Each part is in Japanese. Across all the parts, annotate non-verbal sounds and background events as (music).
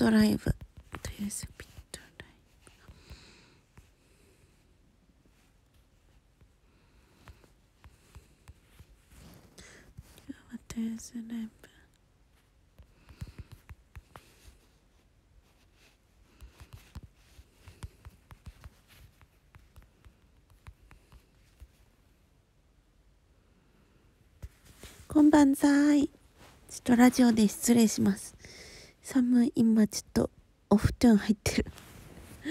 トライブといピットライブライブこんばんさい。ちょっとラジオで失礼します。寒い今ちょっとお布団入ってる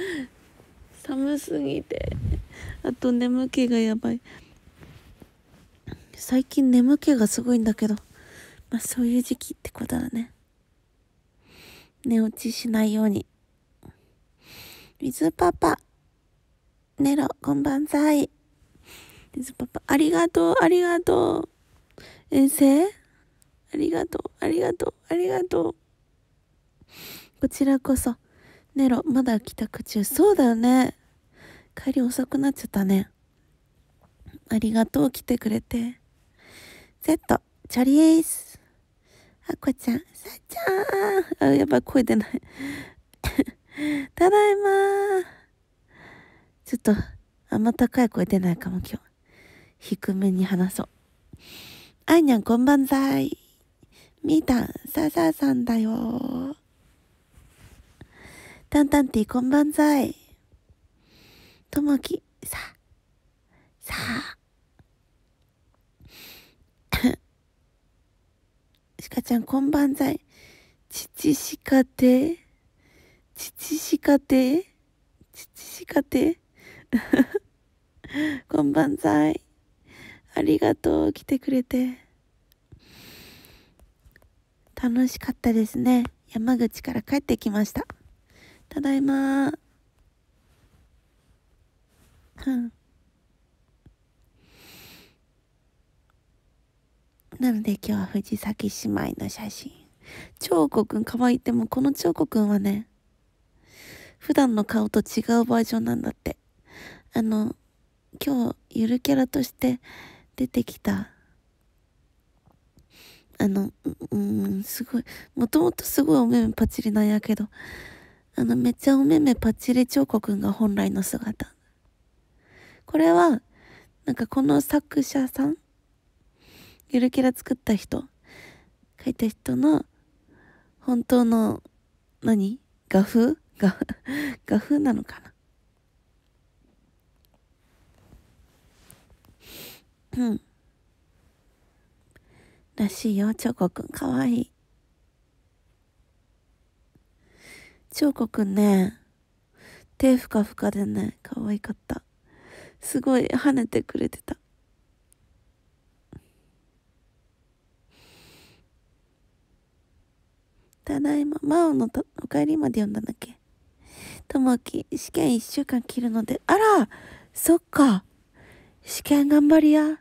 (laughs) 寒すぎてあと眠気がやばい最近眠気がすごいんだけどまあそういう時期ってことだね寝落ちしないように水パパネロこんばんざい水パパありがとうありがとう遠征ありがとうありがとうありがとうこちらこそ。ネロ、まだ帰宅中。そうだよね。帰り遅くなっちゃったね。ありがとう、来てくれて。Z、チャリエイス。あこちゃん、さっちゃん。あ、やばい、声出ない。(laughs) ただいまちょっと、あんま高い声出ないかも、今日。低めに話そう。あいにゃん、こんばんざい。みーたん、さささんだよタンタンティこんばんざい。ともき、さ、さあ。カ (coughs) かちゃんこんばんざい。父しかて、父しかて、父しかて。(laughs) こんばんざい。ありがとう、来てくれて。楽しかったですね。山口から帰ってきました。ただいまうんなので今日は藤崎姉妹の写真長子くん可愛いでもこの長子くんはね普段の顔と違うバージョンなんだってあの今日ゆるキャラとして出てきたあのうんすごいもともとすごいお目目パチリなんやけどあの、めっちゃお目目パッチリくんが本来の姿。これは、なんかこの作者さんゆるキャラ作った人書いた人の本当の何画風画画風なのかなうん。らしいよ、チョくん。かわいい。翔子くんね、手ふかふかでね、可愛かった。すごい跳ねてくれてた。ただいま、真央のとお帰りまで読んだんだっけともき、試験1週間切るので、あらそっか試験頑張りや。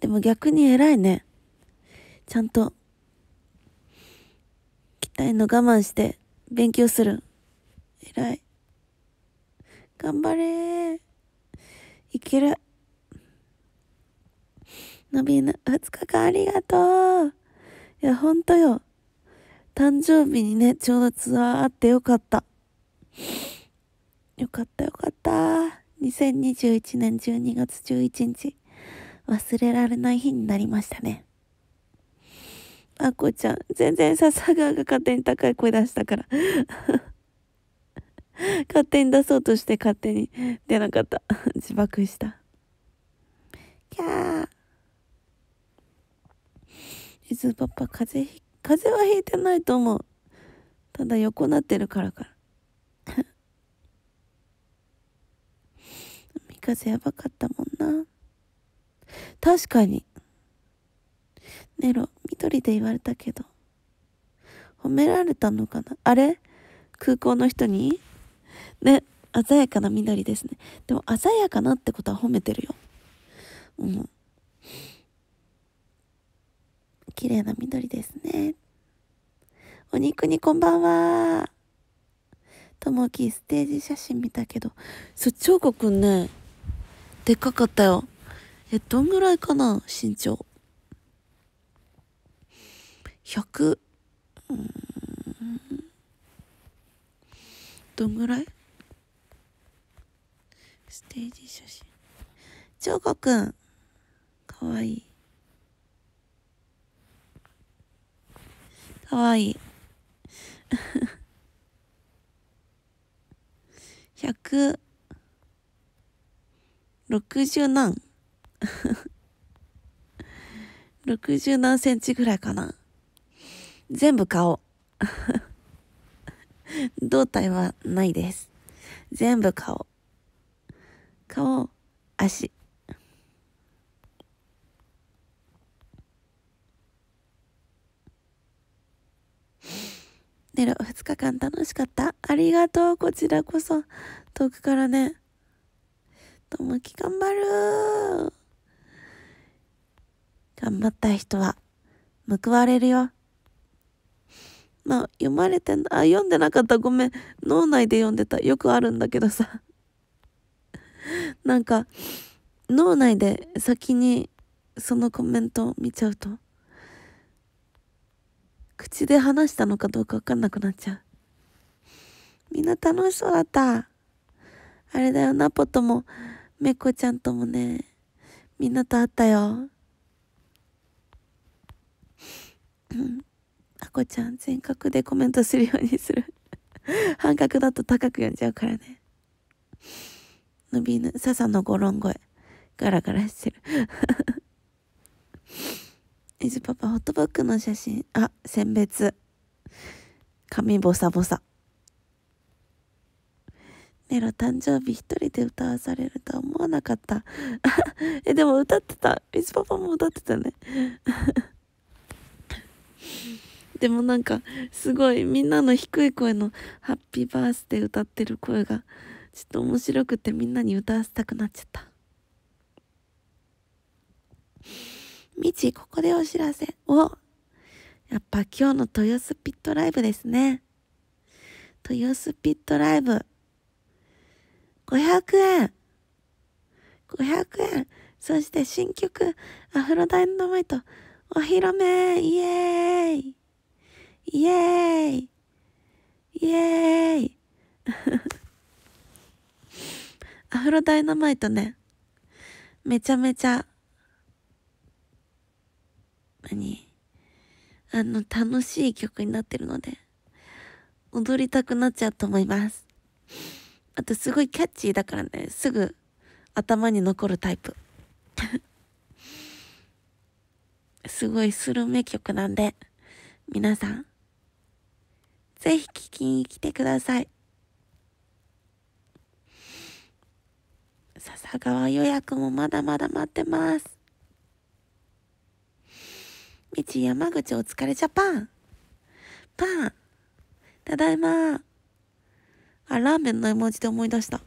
でも逆に偉いね。ちゃんと、期待の我慢して、勉強する。偉い。頑張れいける。のびの2日間ありがとう。いや、ほんとよ。誕生日にね、ちょうどツアーあってよかった。よかったよかった。2021年12月11日。忘れられない日になりましたね。あこちゃん。全然笹川が勝手に高い声出したから (laughs) 勝手に出そうとして勝手に出なかった (laughs) 自爆した。キャー。伊豆パパ、風邪ひ、風邪はひいてないと思う。ただ横なってるからから。(laughs) 海風やばかったもんな。確かに。ネロ、緑で言われたけど。褒められたのかなあれ空港の人にね、鮮やかな緑ですね。でも鮮やかなってことは褒めてるよ。うん。綺麗な緑ですね。お肉にこんばんは。ともきステージ写真見たけど、そっちょうこくんね、でかかったよ。え、どんぐらいかな身長。100どんぐらいステージ写真ョコくんかわいいかわいい160何60何センチぐらいかな全部顔。(laughs) 胴体はないです。全部顔。顔、足。ネロ、2日間楽しかった。ありがとう。こちらこそ。遠くからね。ともき頑張る頑張った人は報われるよ。まあ、読まれてんだ。あ、読んでなかった。ごめん。脳内で読んでた。よくあるんだけどさ。(laughs) なんか、脳内で先にそのコメントを見ちゃうと、口で話したのかどうかわかんなくなっちゃう。みんな楽しそうだった。あれだよ、ナポとも、めっこちゃんともね、みんなと会ったよ。うん。あこちゃん、全角でコメントするようにする。(laughs) 半角だと高く読んじゃうからね。のびぬ、笹の語ろ声。ガラガラしてる。イ (laughs) ズパパ、ホットブックの写真。あ、選別。髪ボサボサ。ネロ誕生日一人で歌わされるとは思わなかった。(laughs) え、でも歌ってた。イズパパも歌ってたね。でもなんか、すごいみんなの低い声のハッピーバースデー歌ってる声が、ちょっと面白くてみんなに歌わせたくなっちゃった。みち、ここでお知らせ。おやっぱ今日の豊洲ピットライブですね。豊洲ピットライブ。500円 !500 円そして新曲、アフロダイナマイト、お披露目イエーイイエーイイエーイアフロダイナマイトね。めちゃめちゃ、何あの、楽しい曲になってるので、踊りたくなっちゃうと思います。あとすごいキャッチーだからね、すぐ頭に残るタイプ。(laughs) すごいスルメ曲なんで、皆さん、ぜひ聞きに来てください。笹川予約もまだまだ待ってます。道山口お疲れジャパン。パン。ただいま。あ、ラーメンの絵文字で思い出した。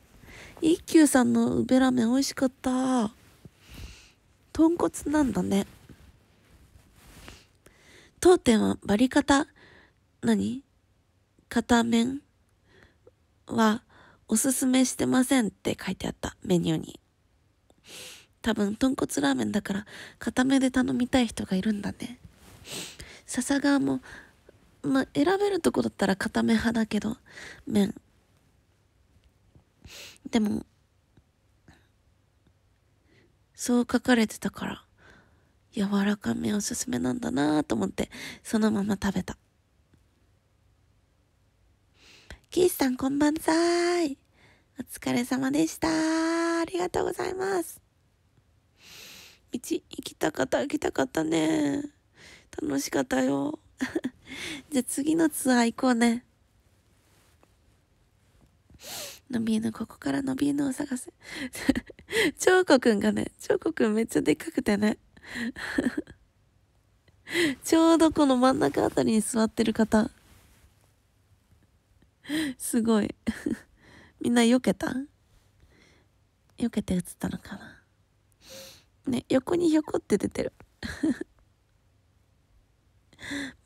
一休さんのうべラーメン美味しかった。豚骨なんだね。当店はバリカタ、何片面はおすすめしてませんって書いてあったメニューに。多分豚骨ラーメンだから片めで頼みたい人がいるんだね。笹川もまあ、選べるとこだったら片め派だけど麺でもそう書かれてたから柔らかめおすすめなんだなと思ってそのまま食べたキースさんこんばんさーい。お疲れ様でした。ありがとうございます。道、行きたかった、行きたかったね。楽しかったよ。(laughs) じゃあ次のツアー行こうね。のびえの、ここから伸びえのを探せ。(laughs) チョーコくんがね、チョーコくんめっちゃでっかくてね。(laughs) ちょうどこの真ん中あたりに座ってる方。(laughs) すごいみんな避けた避けて映ったのかなね横にひょこって出てる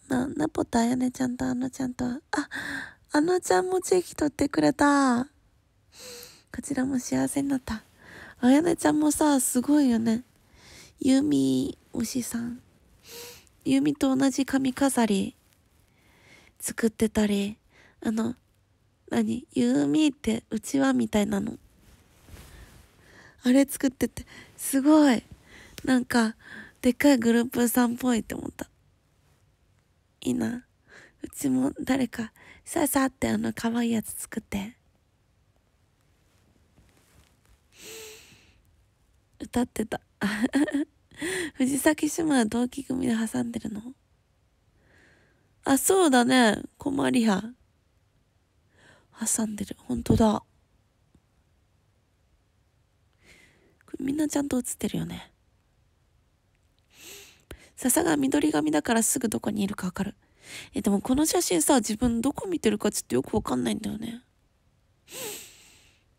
まあ (laughs) ナポとあやねちゃんとあのちゃんとああのちゃんもチェキ取ってくれたこちらも幸せになったあやねちゃんもさすごいよねユーミ推しさんユミと同じ髪飾り作ってたりあの何ユーミーってうちわみたいなの。あれ作ってて、すごい。なんか、でっかいグループさんっぽいって思った。いいな。うちも誰か、さあさあってあの可愛いやつ作って。歌ってた。(laughs) 藤崎姉妹は同期組で挟んでるのあ、そうだね。コマリハ。挟んでる。本当だ。これみんなちゃんと写ってるよね。笹が緑髪だからすぐどこにいるかわかる。え、でもこの写真さ、自分どこ見てるかちょっとよくわかんないんだよね。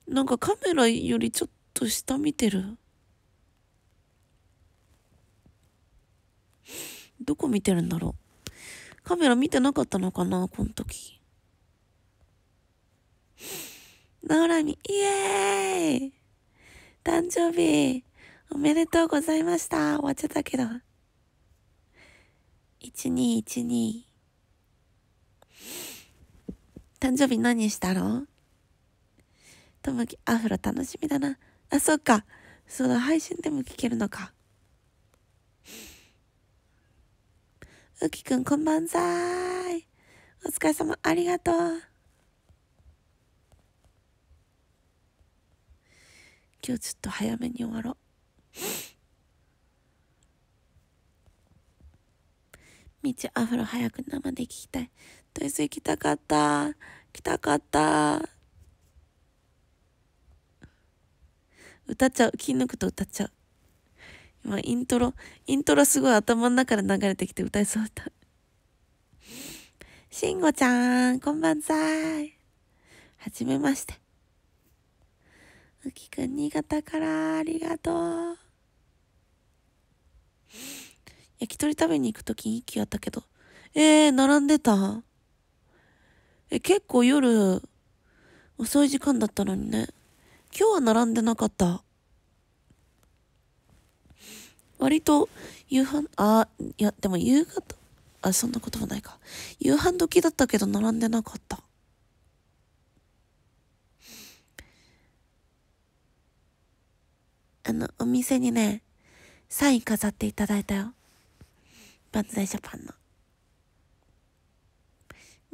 なんかカメラよりちょっと下見てる。どこ見てるんだろう。カメラ見てなかったのかな、この時。ノーラミ、イエーイ誕生日、おめでとうございました。終わっちゃったけど。1212。誕生日何したろとむき、アフロ楽しみだな。あ、そっか。その配信でも聞けるのか。うきくん、こんばんざーい。お疲れ様、ありがとう。今日ちょっと早めに終わろうみちアフロ早く生で聞きたいドイツ行きたかった来たかった歌っちゃう気抜くと歌っちゃう今イントロイントロすごい頭の中で流れてきて歌いそうだったしんごちゃんこんばんさいはじめましてうきくん、新潟からありがとう。焼き鳥食べに行くときに気やったけど。えー、並んでたえ、結構夜、遅い時間だったのにね。今日は並んでなかった。割と、夕飯、あ、いや、でも夕方、あ、そんなこともないか。夕飯時だったけど並んでなかった。あの、お店にね、サイン飾っていただいたよ。バンザイジャパンの。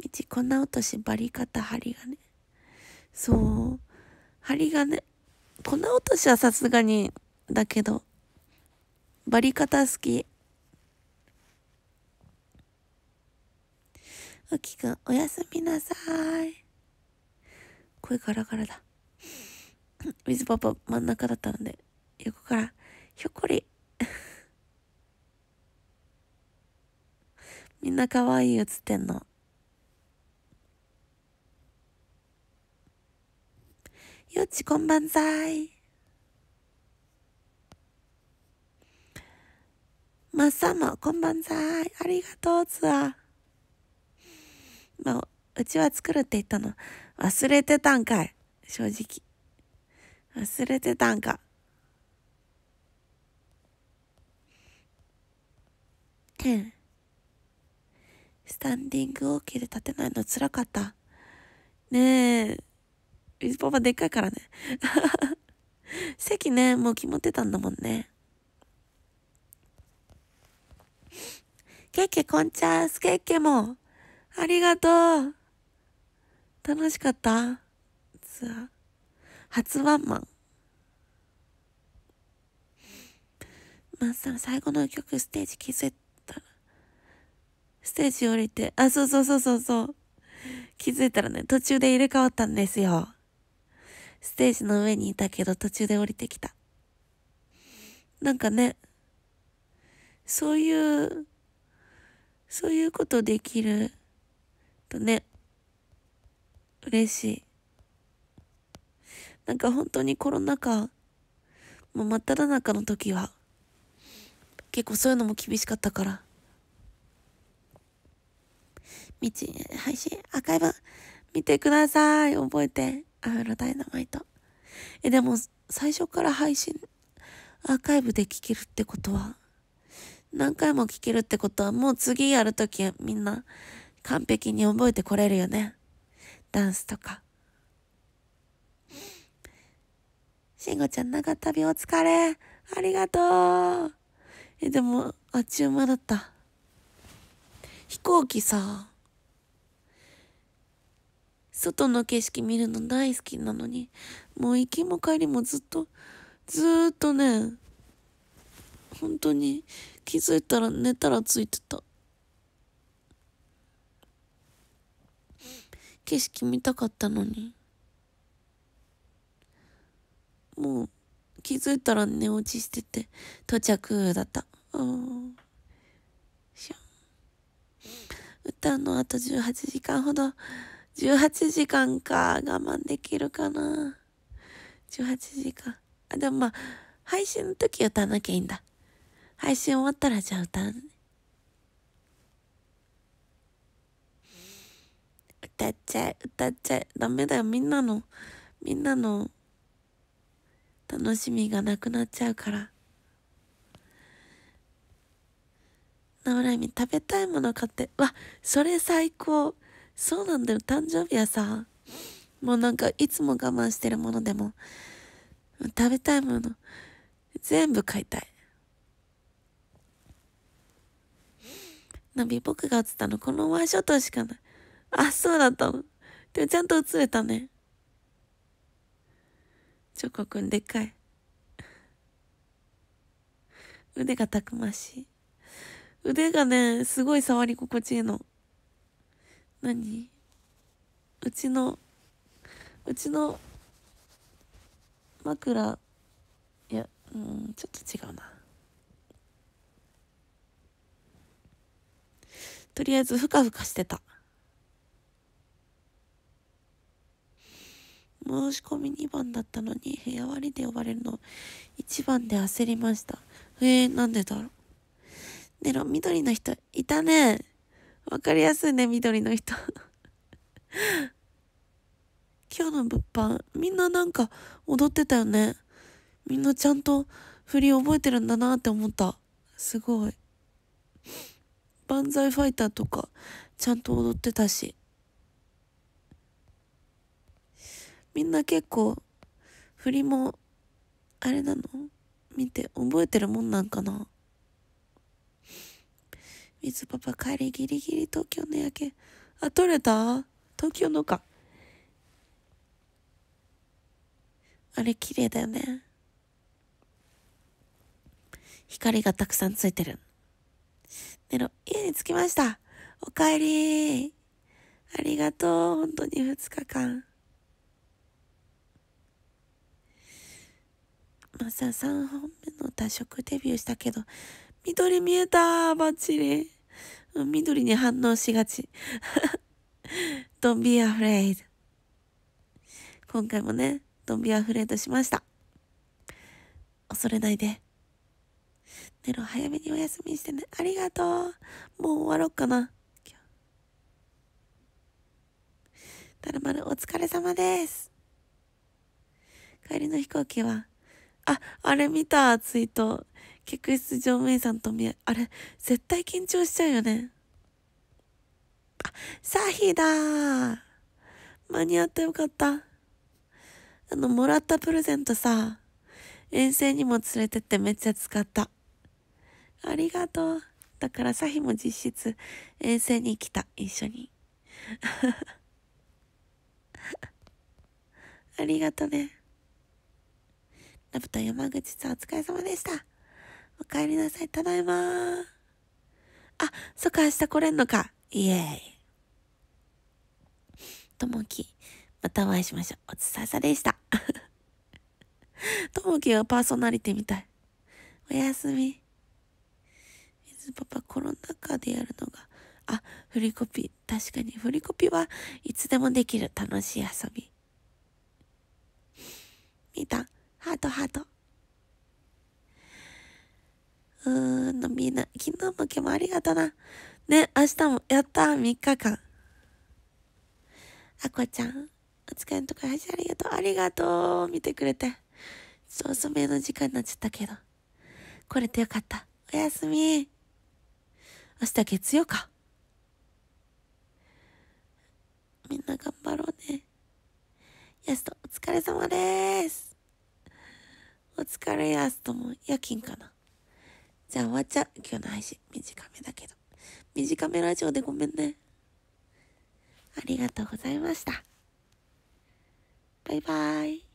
みち、こんな落とし、バリ方、針金。そう。針金。粉落としはさすがに、だけど、バリ方好き。あきくん、おやすみなさい。声ガラガラだ。水パパ真ん中だったので。横から、ひょっこり。(laughs) みんな可愛い写ってんの。よっちこんばんざい。まっさんもこんばんざい。ありがとう、ツアー。まあ、うちは作るって言ったの。忘れてたんかい。正直。忘れてたんか。1スタンディングオーケーで立てないのつらかったねえ水パパでっかいからね (laughs) 席ねもう決まってたんだもんねケケこんちゃすケケもありがとう楽しかったツアー初ワンマンまっさん最後の曲ステージ気づいてステージ降りて、あ、そうそうそうそうそう。気づいたらね、途中で入れ替わったんですよ。ステージの上にいたけど途中で降りてきた。なんかね、そういう、そういうことできるとね、嬉しい。なんか本当にコロナ禍、もう真っ只中の時は、結構そういうのも厳しかったから、道、配信、アーカイブ、見てください。覚えて。アフロダイナマイト。え、でも、最初から配信、アーカイブで聞けるってことは、何回も聞けるってことは、もう次やるときみんな完璧に覚えてこれるよね。ダンスとか。しんごちゃん、長旅お疲れ。ありがとう。え、でも、あっちゅう間だった。飛行機さ、外の景色見るの大好きなのに、もう行きも帰りもずっと、ずっとね、本当に気づいたら寝たらついてた。景色見たかったのに。もう気づいたら寝落ちしてて、到着だった。うん。歌のあと18時間ほど、18時間か。我慢できるかな。18時間。あ、でもまあ、配信の時歌わなきゃいいんだ。配信終わったらじゃあ歌う、ね。歌っちゃえ、歌っちゃえ。ダメだよ。みんなの、みんなの、楽しみがなくなっちゃうから。なおらみ食べたいもの買って。わ、それ最高。そうなんだよ誕生日はさもうなんかいつも我慢してるものでも食べたいもの全部買いたいナビ僕が映ったのこのワンショットしかないあそうだったのでもちゃんと映れたねチョコくんでっかい腕がたくましい腕がねすごい触り心地いいの何うちのうちの枕いやうんちょっと違うなとりあえずふかふかしてた申し込み2番だったのに部屋割りで呼ばれるの1番で焦りましたへえなんでだろうねろ緑の人いたねわかりやすいね、緑の人 (laughs) 今日の物販、みんななんか踊ってたよね。みんなちゃんと振り覚えてるんだなって思った。すごい。万歳ファイターとか、ちゃんと踊ってたし。みんな結構、振りも、あれなの見て、覚えてるもんなんかな水パパ帰りギリギリ東京の夜景。あ、取れた東京のか。あれ綺麗だよね。光がたくさんついてる。ネロ、家に着きました。おかえり。ありがとう。本当に2日間。マサ3本目の多色デビューしたけど、緑見えたバッチリ。緑に反応しがち。(laughs) Don't be afraid. 今回もね、Don't be afraid しました。恐れないで。寝ロ早めにお休みしてね。ありがとう。もう終わろうかな。たるまるお疲れ様です。帰りの飛行機はあ、あれ見た、ツイート。客室乗務員さんと見え、あれ、絶対緊張しちゃうよね。あ、サヒだ間に合ってよかった。あの、もらったプレゼントさ、遠征にも連れてってめっちゃ使った。ありがとう。だからサヒも実質遠征に来た、一緒に。(laughs) ありがとね。ラブと山口さんお疲れ様でした。お帰りなさい、ただいまー。あ、そっか、明日来れんのか。イエーイ。ともき、またお会いしましょう。おつささでした。ともきはパーソナリティみたい。おやすみ。水パパ、コロナ禍でやるのが。あ、振りコピー。確かに、振りコピーはいつでもできる楽しい遊び。見たハートハート。うーん、みんな、昨日もけもありがとな。ね、明日も、やったー、3日間。あこちゃん、お疲れのところ配ありがとう、ありがとう、見てくれて。ちょっと遅めの時間になっちゃったけど。来れてよかった。おやすみ。明日月曜か。みんな頑張ろうね。やすとお疲れ様です。お疲れやすとも夜勤かな。じゃあ終わっちゃう。今日の配信。短めだけど。短めラジオでごめんね。ありがとうございました。バイバーイ。